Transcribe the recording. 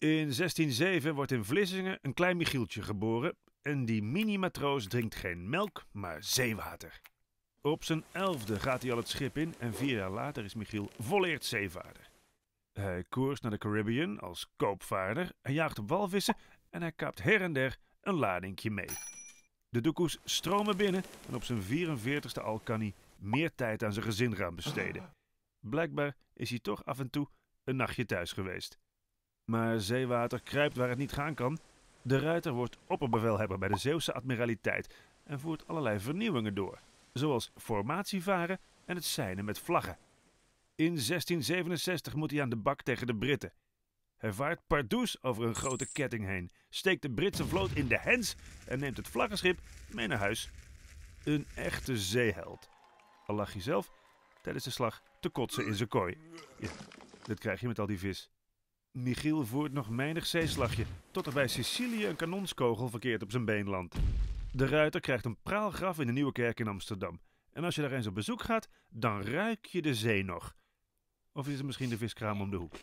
In 1607 wordt in Vlissingen een klein Michieltje geboren en die mini-matroos drinkt geen melk, maar zeewater. Op zijn elfde gaat hij al het schip in en vier jaar later is Michiel volleerd zeevaarder. Hij koerst naar de Caribbean als koopvaarder, hij jaagt op walvissen en hij kaapt her en der een ladingje mee. De doekoes stromen binnen en op zijn 44ste al kan hij meer tijd aan zijn gezin gaan besteden. Blijkbaar is hij toch af en toe een nachtje thuis geweest. Maar zeewater kruipt waar het niet gaan kan. De ruiter wordt opperbevelhebber bij de Zeeuwse admiraliteit en voert allerlei vernieuwingen door, zoals formatievaren en het zeilen met vlaggen. In 1667 moet hij aan de bak tegen de Britten. Hij vaart pardoes over een grote ketting heen, steekt de Britse vloot in de hens en neemt het vlaggenschip mee naar huis. Een echte zeeheld. Al lag hij zelf tijdens de slag te kotsen in zijn kooi. Ja, dat krijg je met al die vis. Michiel voert nog menig zeeslagje, tot er bij Sicilië een kanonskogel verkeerd op zijn been landt. De ruiter krijgt een praalgraf in de Nieuwe Kerk in Amsterdam. En als je daar eens op bezoek gaat, dan ruik je de zee nog. Of is het misschien de viskraam om de hoek?